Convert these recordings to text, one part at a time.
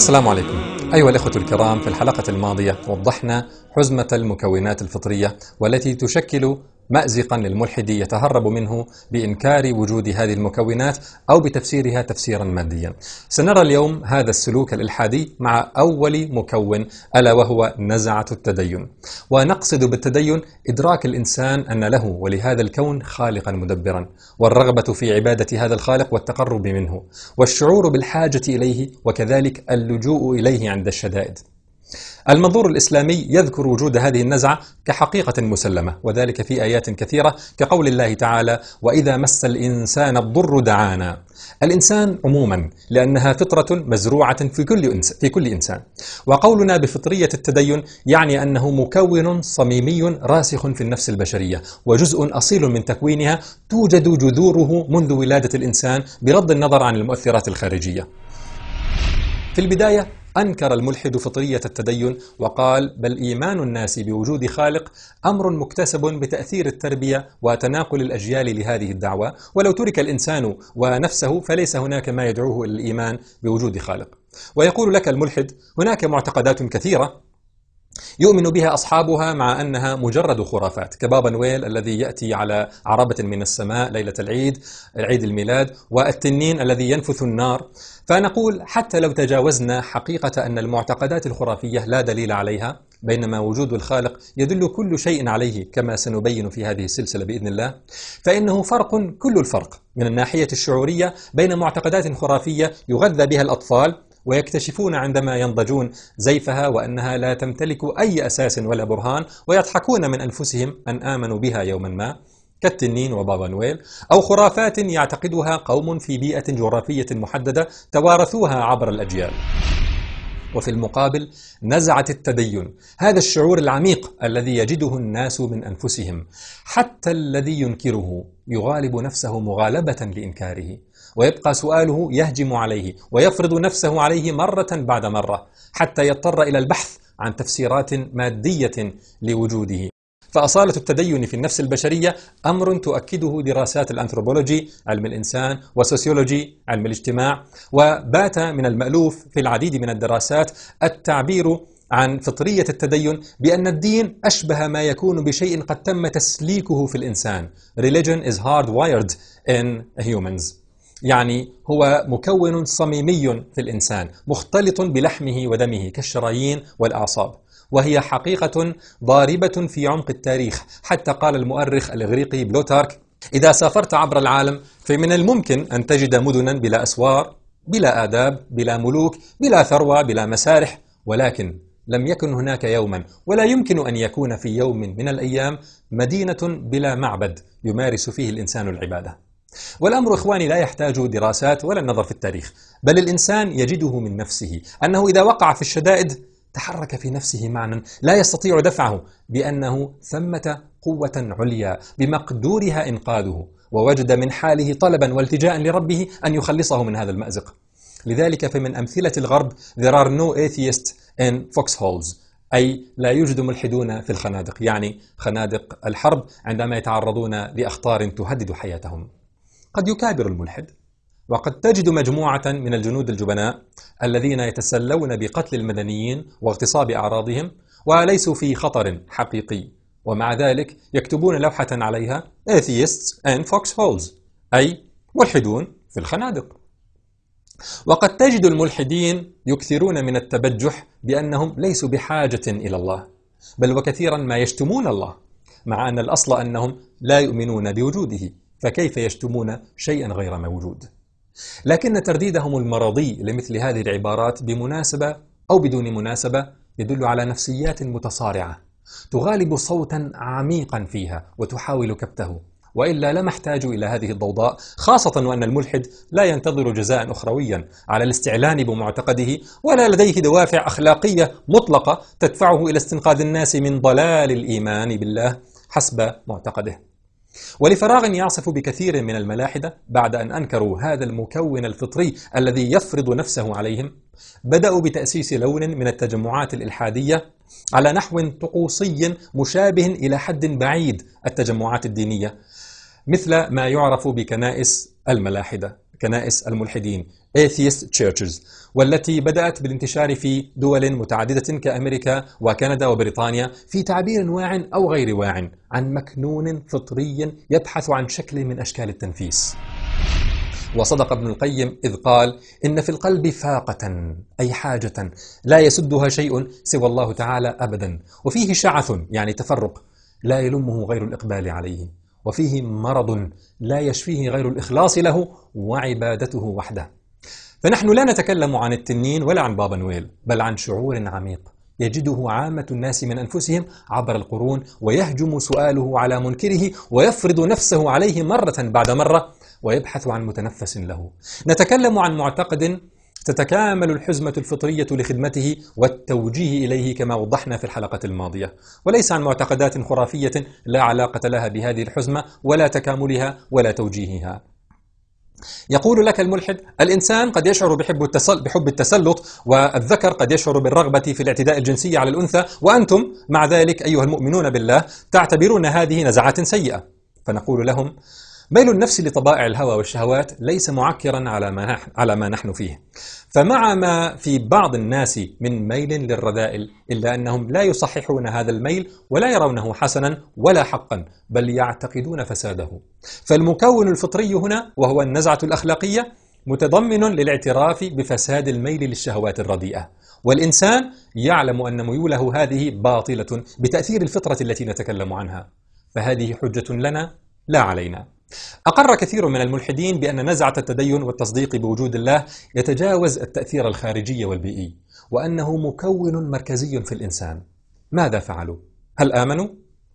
السلام عليكم أيها الأخوة الكرام في الحلقة الماضية وضحنا حزمة المكونات الفطرية والتي تشكل مأزقا للملحد يتهرب منه بإنكار وجود هذه المكونات أو بتفسيرها تفسيرا ماديا سنرى اليوم هذا السلوك الإلحادي مع أول مكون ألا وهو نزعة التدين ونقصد بالتدين إدراك الإنسان أن له ولهذا الكون خالقا مدبرا والرغبة في عبادة هذا الخالق والتقرب منه والشعور بالحاجة إليه وكذلك اللجوء إليه عند الشدائد المنظور الإسلامي يذكر وجود هذه النزعة كحقيقة مسلمة وذلك في آيات كثيرة كقول الله تعالى وإذا مس الإنسان الضر دعانا الإنسان عموما لأنها فطرة مزروعة في كل, في كل إنسان وقولنا بفطرية التدين يعني أنه مكون صميمي راسخ في النفس البشرية وجزء أصيل من تكوينها توجد جذوره منذ ولادة الإنسان بغض النظر عن المؤثرات الخارجية في البداية أنكر الملحد فطرية التدين وقال بل إيمان الناس بوجود خالق أمر مكتسب بتأثير التربية وتناقل الأجيال لهذه الدعوة ولو ترك الإنسان ونفسه فليس هناك ما يدعوه إلى الإيمان بوجود خالق ويقول لك الملحد هناك معتقدات كثيرة يؤمن بها أصحابها مع أنها مجرد خرافات كبابا نويل الذي يأتي على عربة من السماء ليلة العيد عيد الميلاد والتنين الذي ينفث النار فنقول حتى لو تجاوزنا حقيقة أن المعتقدات الخرافية لا دليل عليها بينما وجود الخالق يدل كل شيء عليه كما سنبين في هذه السلسلة بإذن الله فإنه فرق كل الفرق من الناحية الشعورية بين معتقدات خرافية يغذى بها الأطفال ويكتشفون عندما ينضجون زيفها وأنها لا تمتلك أي أساس ولا برهان ويضحكون من أنفسهم أن آمنوا بها يوما ما كالتنين وبابا نويل أو خرافات يعتقدها قوم في بيئة جغرافية محددة توارثوها عبر الأجيال وفي المقابل نزعت التدين هذا الشعور العميق الذي يجده الناس من أنفسهم حتى الذي ينكره يغالب نفسه مغالبة لإنكاره ويبقى سؤاله يهجم عليه ويفرض نفسه عليه مرة بعد مرة حتى يضطر إلى البحث عن تفسيرات مادية لوجوده فأصالة التدين في النفس البشرية أمر تؤكده دراسات الأنثروبولوجي علم الإنسان والسوسيولوجي علم الاجتماع وبات من المألوف في العديد من الدراسات التعبير عن فطرية التدين بأن الدين أشبه ما يكون بشيء قد تم تسليكه في الإنسان Religion is hardwired in humans يعني هو مكون صميمي في الإنسان مختلط بلحمه ودمه كالشرايين والأعصاب وهي حقيقة ضاربة في عمق التاريخ حتى قال المؤرخ الإغريقي بلوتارك إذا سافرت عبر العالم فمن الممكن أن تجد مدنا بلا أسوار بلا آداب بلا ملوك بلا ثروة بلا مسارح ولكن لم يكن هناك يوما ولا يمكن أن يكون في يوم من الأيام مدينة بلا معبد يمارس فيه الإنسان العبادة والأمر إخواني لا يحتاج دراسات ولا النظر في التاريخ بل الإنسان يجده من نفسه أنه إذا وقع في الشدائد تحرك في نفسه معنى لا يستطيع دفعه بأنه ثمة قوة عليا بمقدورها إنقاذه ووجد من حاله طلبا والتجاء لربه أن يخلصه من هذا المأزق لذلك فمن أمثلة الغرب there are no atheists in foxholes أي لا يوجد ملحدون في الخنادق يعني خنادق الحرب عندما يتعرضون لأخطار تهدد حياتهم قد يكابر الملحد وقد تجد مجموعة من الجنود الجبناء الذين يتسلون بقتل المدنيين واغتصاب أعراضهم وليسوا في خطر حقيقي ومع ذلك يكتبون لوحة عليها Atheists and Foxholes أي ملحدون في الخنادق وقد تجد الملحدين يكثرون من التبجح بأنهم ليسوا بحاجة إلى الله بل وكثيرا ما يشتمون الله مع أن الأصل أنهم لا يؤمنون بوجوده فكيف يشتمون شيئا غير موجود لكن ترديدهم المرضي لمثل هذه العبارات بمناسبة أو بدون مناسبة يدل على نفسيات متصارعة تغالب صوتا عميقا فيها وتحاول كبته وإلا لما احتاجوا إلى هذه الضوضاء خاصة وأن الملحد لا ينتظر جزاء أخرويا على الاستعلان بمعتقده ولا لديه دوافع أخلاقية مطلقة تدفعه إلى استنقاذ الناس من ضلال الإيمان بالله حسب معتقده ولفراغ يعصف بكثير من الملاحدة بعد أن أنكروا هذا المكون الفطري الذي يفرض نفسه عليهم بدأوا بتأسيس لون من التجمعات الإلحادية على نحو طقوسي مشابه إلى حد بعيد التجمعات الدينية مثل ما يعرف بكنائس الملاحدة كنائس الملحدين atheist churches والتي بدأت بالانتشار في دول متعددة كأمريكا وكندا وبريطانيا في تعبير واع أو غير واع عن مكنون فطري يبحث عن شكل من أشكال التنفيس وصدق ابن القيم إذ قال إن في القلب فاقة أي حاجة لا يسدها شيء سوى الله تعالى أبدا وفيه شعث يعني تفرق لا يلمه غير الإقبال عليه وفيه مرض لا يشفيه غير الإخلاص له وعبادته وحده فنحن لا نتكلم عن التنين ولا عن بابا نويل بل عن شعور عميق يجده عامة الناس من أنفسهم عبر القرون ويهجم سؤاله على منكره ويفرض نفسه عليه مرة بعد مرة ويبحث عن متنفس له نتكلم عن معتقد تتكامل الحزمة الفطرية لخدمته والتوجيه إليه كما وضحنا في الحلقة الماضية وليس عن معتقدات خرافية لا علاقة لها بهذه الحزمة ولا تكاملها ولا توجيهها يقول لك الملحد الإنسان قد يشعر بحب, التسل بحب التسلط والذكر قد يشعر بالرغبة في الاعتداء الجنسي على الأنثى وأنتم مع ذلك أيها المؤمنون بالله تعتبرون هذه نزعات سيئة فنقول لهم ميل النفس لطبائع الهوى والشهوات ليس معكرا على ما على ما نحن فيه فمع ما في بعض الناس من ميل للرذائل إلا أنهم لا يصححون هذا الميل ولا يرونه حسنا ولا حقا بل يعتقدون فساده فالمكون الفطري هنا وهو النزعة الأخلاقية متضمن للاعتراف بفساد الميل للشهوات الرديئة والإنسان يعلم أن ميوله هذه باطلة بتأثير الفطرة التي نتكلم عنها فهذه حجة لنا لا علينا أقر كثير من الملحدين بأن نزعة التدين والتصديق بوجود الله يتجاوز التأثير الخارجي والبيئي وأنه مكون مركزي في الإنسان ماذا فعلوا؟ هل آمنوا؟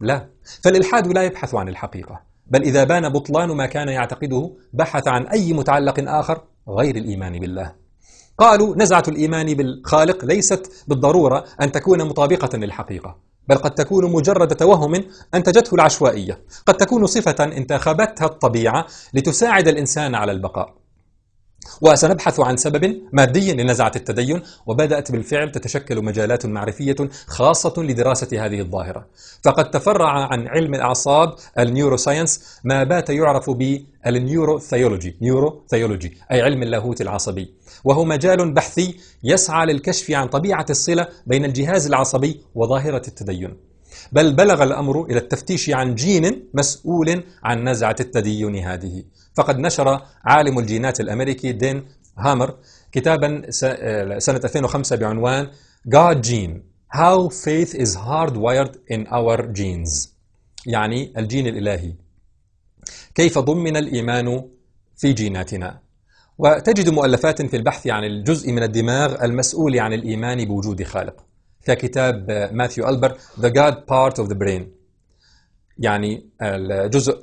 لا فالإلحاد لا يبحث عن الحقيقة بل إذا بان بطلان ما كان يعتقده بحث عن أي متعلق آخر غير الإيمان بالله قالوا نزعة الإيمان بالخالق ليست بالضرورة أن تكون مطابقة للحقيقة بل قد تكون مجرد توهم أنتجته العشوائية قد تكون صفة انتخبتها الطبيعة لتساعد الإنسان على البقاء وسنبحث عن سبب مادي لنزعة التدين وبدأت بالفعل تتشكل مجالات معرفية خاصة لدراسة هذه الظاهرة فقد تفرع عن علم الأعصاب النيوروساينس ما بات يعرف بالنيوروثيولوجي نيوروثيولوجي أي علم اللاهوت العصبي وهو مجال بحثي يسعى للكشف عن طبيعة الصلة بين الجهاز العصبي وظاهرة التدين بل بلغ الأمر إلى التفتيش عن جين مسؤول عن نزعة التدين هذه فقد نشر عالم الجينات الأمريكي دين هامر كتابا آه، سنة 2005 بعنوان God Gene How Faith is Hardwired in Our Genes يعني الجين الإلهي كيف ضمن الإيمان في جيناتنا وتجد مؤلفات في البحث عن الجزء من الدماغ المسؤول عن الإيمان بوجود خالق ككتاب آه، ماثيو ألبر The God Part of the Brain يعني الجزء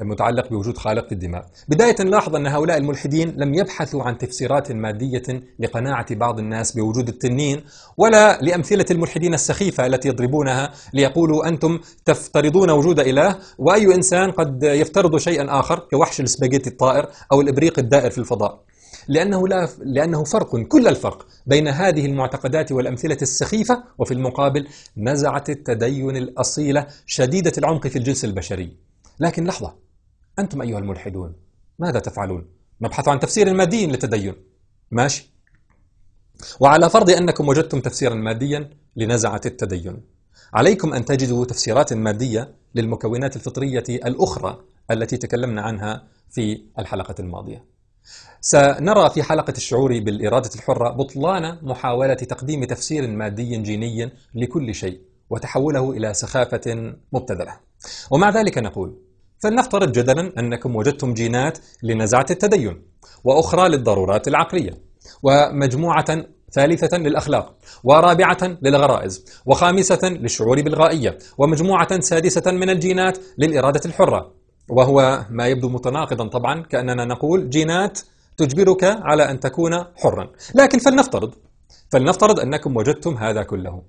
المتعلق بوجود خالق الدماغ بداية نلاحظ أن هؤلاء الملحدين لم يبحثوا عن تفسيرات مادية لقناعة بعض الناس بوجود التنين ولا لأمثلة الملحدين السخيفة التي يضربونها ليقولوا أنتم تفترضون وجود إله وأي إنسان قد يفترض شيئا آخر كوحش السباجيتي الطائر أو الإبريق الدائر في الفضاء لأنه, لا لأنه فرق كل الفرق بين هذه المعتقدات والأمثلة السخيفة وفي المقابل نزعة التدين الأصيلة شديدة العمق في الجنس البشري لكن لحظة أنتم أيها الملحدون ماذا تفعلون؟ نبحث عن تفسير مادي للتدين ماشي وعلى فرض أنكم وجدتم تفسيرا ماديا لنزعة التدين عليكم أن تجدوا تفسيرات مادية للمكونات الفطرية الأخرى التي تكلمنا عنها في الحلقة الماضية سنرى في حلقة الشعور بالإرادة الحرة بطلان محاولة تقديم تفسير مادي جيني لكل شيء وتحوله إلى سخافة مبتذلة ومع ذلك نقول فلنفترض جدلا أنكم وجدتم جينات لنزعة التدين وأخرى للضرورات العقلية ومجموعة ثالثة للأخلاق ورابعة للغرائز وخامسة للشعور بالغائية ومجموعة سادسة من الجينات للإرادة الحرة وهو ما يبدو متناقضا طبعا كأننا نقول جينات تجبرك على أن تكون حرا لكن فلنفترض فلنفترض أنكم وجدتم هذا كله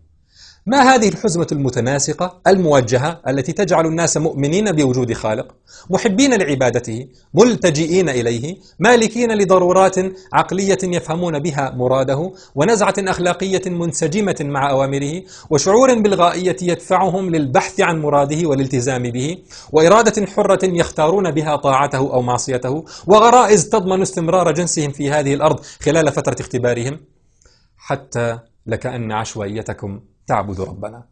ما هذه الحزمة المتناسقة الموجهة التي تجعل الناس مؤمنين بوجود خالق محبين لعبادته ملتجئين إليه مالكين لضرورات عقلية يفهمون بها مراده ونزعة أخلاقية منسجمة مع أوامره وشعور بالغائية يدفعهم للبحث عن مراده والالتزام به وإرادة حرة يختارون بها طاعته أو معصيته وغرائز تضمن استمرار جنسهم في هذه الأرض خلال فترة اختبارهم حتى لكأن عشوائيتكم تعبد ربنا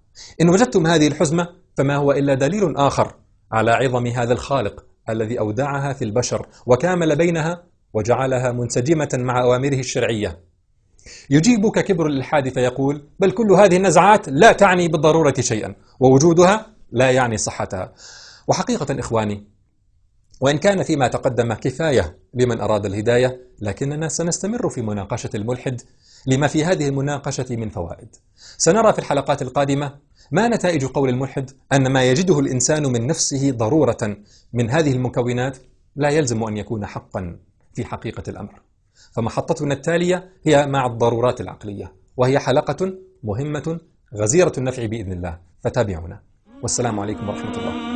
إن وجدتم هذه الحزمة فما هو إلا دليل آخر على عظم هذا الخالق الذي أودعها في البشر وكامل بينها وجعلها منسجمة مع أوامره الشرعية يجيبك كبر الإلحاد فيقول بل كل هذه النزعات لا تعني بالضرورة شيئا ووجودها لا يعني صحتها وحقيقة إخواني وإن كان فيما تقدم كفاية لمن أراد الهداية لكننا سنستمر في مناقشة الملحد لما في هذه المناقشة من فوائد سنرى في الحلقات القادمة ما نتائج قول الملحد أن ما يجده الإنسان من نفسه ضرورة من هذه المكونات لا يلزم أن يكون حقا في حقيقة الأمر فمحطتنا التالية هي مع الضرورات العقلية وهي حلقة مهمة غزيرة النفع بإذن الله فتابعونا والسلام عليكم ورحمة الله